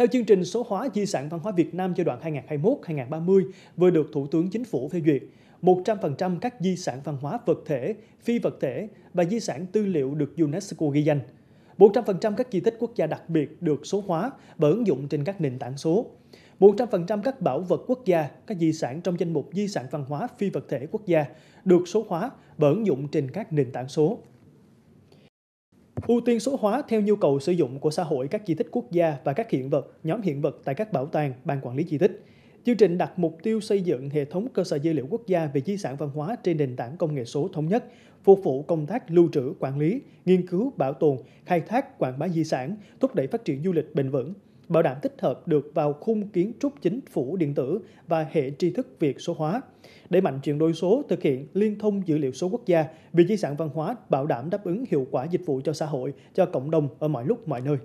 Theo chương trình số hóa di sản văn hóa Việt Nam giai đoạn 2021-2030 vừa được Thủ tướng Chính phủ phê duyệt, 100% các di sản văn hóa vật thể, phi vật thể và di sản tư liệu được UNESCO ghi danh. 100% các di tích quốc gia đặc biệt được số hóa và ứng dụng trên các nền tảng số. 100% các bảo vật quốc gia, các di sản trong danh mục di sản văn hóa phi vật thể quốc gia được số hóa và ứng dụng trên các nền tảng số ưu tiên số hóa theo nhu cầu sử dụng của xã hội các di tích quốc gia và các hiện vật, nhóm hiện vật tại các bảo tàng, ban quản lý di tích. Chương trình đặt mục tiêu xây dựng hệ thống cơ sở dữ liệu quốc gia về di sản văn hóa trên nền tảng công nghệ số thống nhất, phục vụ công tác lưu trữ, quản lý, nghiên cứu, bảo tồn, khai thác, quảng bá di sản, thúc đẩy phát triển du lịch bền vững bảo đảm tích hợp được vào khung kiến trúc chính phủ điện tử và hệ tri thức Việt số hóa. Đẩy mạnh chuyển đổi số, thực hiện liên thông dữ liệu số quốc gia vì di sản văn hóa bảo đảm đáp ứng hiệu quả dịch vụ cho xã hội, cho cộng đồng ở mọi lúc mọi nơi.